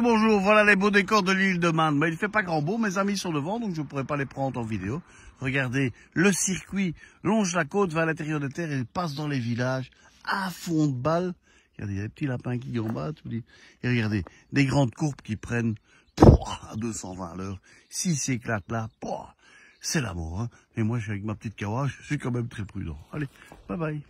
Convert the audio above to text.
bonjour, voilà les beaux décors de l'île de Man. Mais il fait pas grand beau, mes amis sont devant, donc je ne pourrai pas les prendre en vidéo. Regardez, le circuit longe la côte, va à l'intérieur des terres et passe dans les villages à fond de balle. Regardez, il y a des petits lapins qui gambattent. Et regardez, des grandes courbes qui prennent à 220 l'heure. S'ils s'éclatent là, c'est l'amour. Hein. mort Et moi, je suis avec ma petite kawa, je suis quand même très prudent. Allez, bye bye.